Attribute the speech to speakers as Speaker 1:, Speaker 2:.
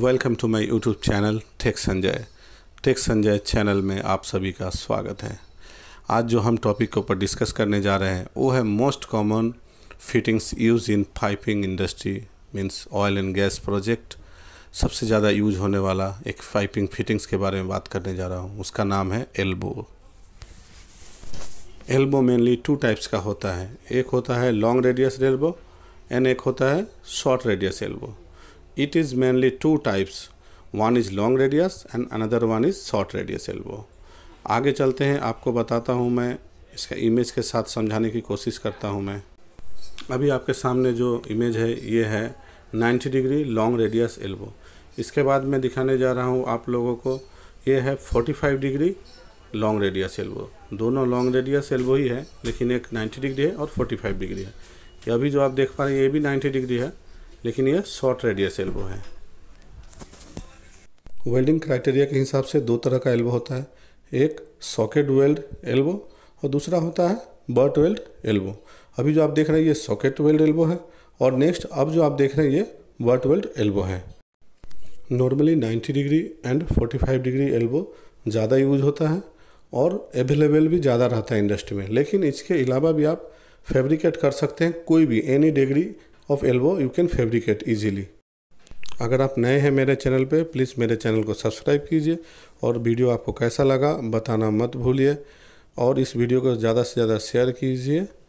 Speaker 1: welcome to my YouTube channel tech Sanjay tech Sanjay channel में आप सभी का स्वागत है आज जो हम टॉपिक के ऊपर डिस्कस करने जा रहे हैं वो है most common fittings use in piping industry means oil and gas project सबसे ज़्यादा यूज होने वाला एक पाइपिंग फिटिंग्स के बारे में बात करने जा रहा हूँ उसका नाम है elbow elbow mainly two types का होता है एक होता है लॉन्ग रेडियस एल्बो एंड एक होता है short radius elbow it is mainly two types one is long radius and another one is short radius elbow आगे चलते हैं आपको बताता हूँ मैं इसका इमेज के साथ समझाने की कोशिश करता हूँ मैं अभी आपके सामने जो इमेज है ये है 90 डिग्री लॉन्ग रेडियस एल्बो इसके बाद मैं दिखाने जा रहा हूँ आप लोगों को ये है 45 डिग्री लॉन्ग रेडियस एल्बो दोनों लॉन्ग रेडियस एल्बो ही है लेकिन एक 90 डिग्री है और 45 डिग्री है ये अभी जो आप देख पा रहे हैं ये भी 90 डिग्री है लेकिन यह शॉर्ट रेडियस एल्बो है वेल्डिंग क्राइटेरिया के हिसाब से दो तरह का एल्बो होता है एक सॉकेट वेल्ड एल्बो और दूसरा होता है बर्ट वेल्ड एल्बो अभी जो आप देख रहे हैं ये सॉकेट वेल्ड एल्बो है और नेक्स्ट अब जो आप देख रहे हैं ये बर्ट वेल्ड एल्बो है normally 90 degree and 45 degree elbow ज़्यादा यूज होता है और अवेलेबल भी ज़्यादा रहता है इंडस्ट्री में लेकिन इसके अलावा भी आप फेब्रिकेट कर सकते हैं कोई भी any degree of elbow you can fabricate easily अगर आप नए हैं मेरे चैनल पे प्लीज़ मेरे चैनल को सब्सक्राइब कीजिए और वीडियो आपको कैसा लगा बताना मत भूलिए और इस वीडियो को ज़्यादा से ज़्यादा शेयर कीजिए